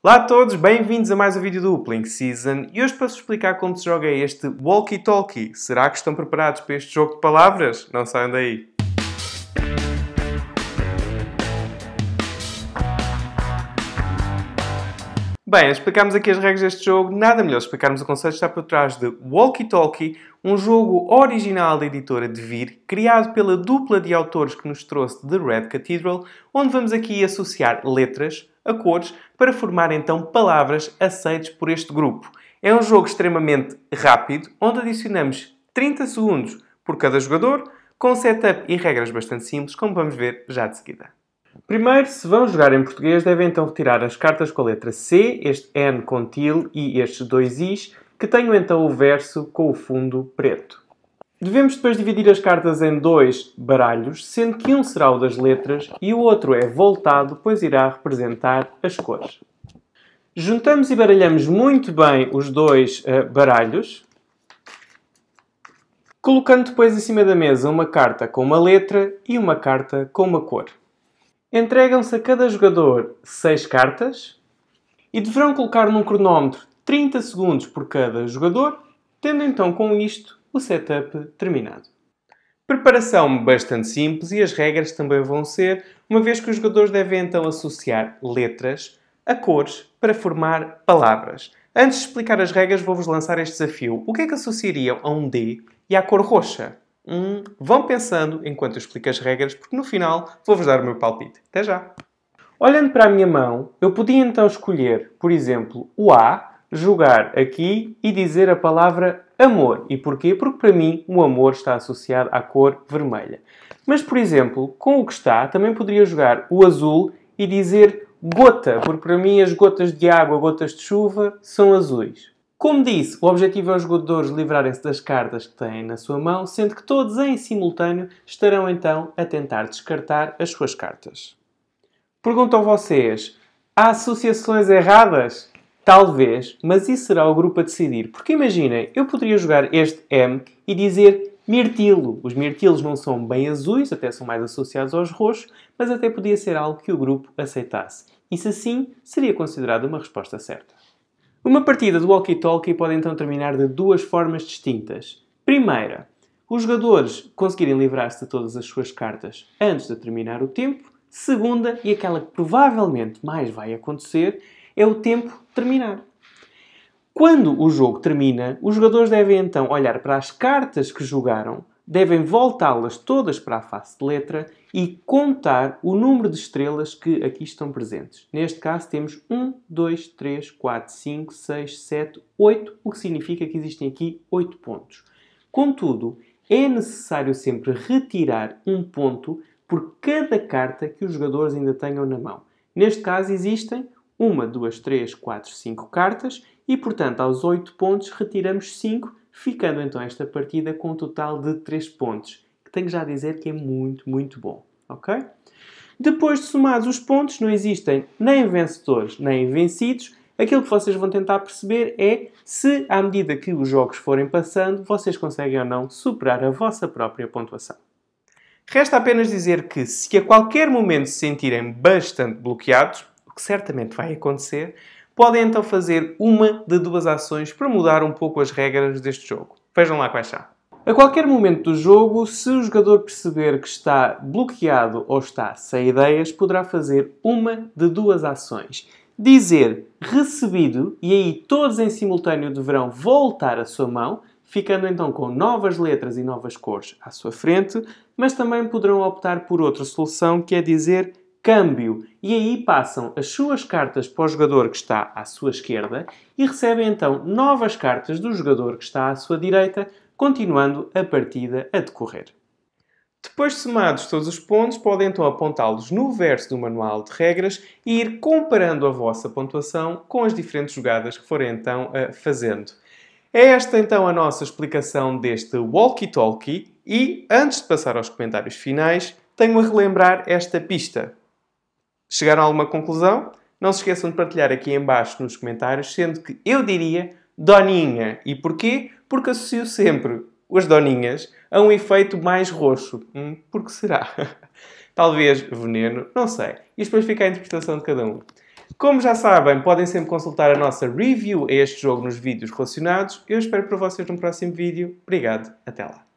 Olá a todos, bem-vindos a mais um vídeo do Uplink Season e hoje para explicar como se joga este walkie-talkie. Será que estão preparados para este jogo de palavras? Não saiam daí! Bem, explicamos aqui as regras deste jogo, nada melhor explicarmos o conceito que está por trás de Walkie Talkie, um jogo original da editora Devir, criado pela dupla de autores que nos trouxe The Red Cathedral, onde vamos aqui associar letras a cores para formar então palavras aceites por este grupo. É um jogo extremamente rápido, onde adicionamos 30 segundos por cada jogador, com setup e regras bastante simples, como vamos ver já de seguida. Primeiro, se vão jogar em português, devem então retirar as cartas com a letra C, este N com til e estes dois Is, que tenham então o verso com o fundo preto. Devemos depois dividir as cartas em dois baralhos, sendo que um será o das letras e o outro é voltado, pois irá representar as cores. Juntamos e baralhamos muito bem os dois uh, baralhos, colocando depois em cima da mesa uma carta com uma letra e uma carta com uma cor. Entregam-se a cada jogador 6 cartas e deverão colocar num cronómetro 30 segundos por cada jogador, tendo então com isto o setup terminado. Preparação bastante simples e as regras também vão ser, uma vez que os jogadores devem então associar letras a cores para formar palavras. Antes de explicar as regras, vou-vos lançar este desafio. O que é que associariam a um D e à cor roxa? Hum, vão pensando enquanto eu explico as regras, porque no final vou-vos dar o meu palpite. Até já! Olhando para a minha mão, eu podia então escolher, por exemplo, o A, jogar aqui e dizer a palavra amor. E porquê? Porque para mim o amor está associado à cor vermelha. Mas, por exemplo, com o que está, também poderia jogar o azul e dizer gota, porque para mim as gotas de água, gotas de chuva, são azuis. Como disse, o objetivo é os jogadores livrarem-se das cartas que têm na sua mão, sendo que todos em simultâneo estarão então a tentar descartar as suas cartas. Perguntam vocês: há associações erradas? Talvez, mas isso será o grupo a decidir. Porque imaginem, eu poderia jogar este M e dizer mirtilo. Os mirtilos não são bem azuis, até são mais associados aos roxos, mas até podia ser algo que o grupo aceitasse. Isso assim seria considerado uma resposta certa. Uma partida do walkie-talkie pode então terminar de duas formas distintas. Primeira, os jogadores conseguirem livrar-se de todas as suas cartas antes de terminar o tempo. Segunda, e aquela que provavelmente mais vai acontecer, é o tempo terminar. Quando o jogo termina, os jogadores devem então olhar para as cartas que jogaram devem voltá-las todas para a face de letra e contar o número de estrelas que aqui estão presentes. Neste caso temos 1, 2, 3, 4, 5, 6, 7, 8, o que significa que existem aqui 8 pontos. Contudo, é necessário sempre retirar um ponto por cada carta que os jogadores ainda tenham na mão. Neste caso existem 1, 2, 3, 4, 5 cartas e, portanto, aos 8 pontos retiramos 5 ficando então esta partida com um total de 3 pontos, que tenho já a dizer que é muito, muito bom, ok? Depois de somados os pontos, não existem nem vencedores nem vencidos. Aquilo que vocês vão tentar perceber é se, à medida que os jogos forem passando, vocês conseguem ou não superar a vossa própria pontuação. Resta apenas dizer que, se a qualquer momento se sentirem bastante bloqueados, o que certamente vai acontecer, podem então fazer uma de duas ações para mudar um pouco as regras deste jogo. Vejam lá quais são. A qualquer momento do jogo, se o jogador perceber que está bloqueado ou está sem ideias, poderá fazer uma de duas ações. Dizer recebido, e aí todos em simultâneo deverão voltar a sua mão, ficando então com novas letras e novas cores à sua frente, mas também poderão optar por outra solução que é dizer câmbio e aí passam as suas cartas para o jogador que está à sua esquerda e recebem então novas cartas do jogador que está à sua direita, continuando a partida a decorrer. Depois de somados todos os pontos, podem então apontá-los no verso do manual de regras e ir comparando a vossa pontuação com as diferentes jogadas que forem então fazendo. É esta então a nossa explicação deste walkie-talkie e, antes de passar aos comentários finais, tenho a relembrar esta pista chegaram a alguma conclusão, não se esqueçam de partilhar aqui embaixo nos comentários, sendo que eu diria Doninha. E porquê? Porque associo sempre as Doninhas a um efeito mais roxo. Hum, porque será? Talvez veneno, não sei. Isto depois fica a interpretação de cada um. Como já sabem, podem sempre consultar a nossa review a este jogo nos vídeos relacionados. Eu espero por vocês no próximo vídeo. Obrigado, até lá.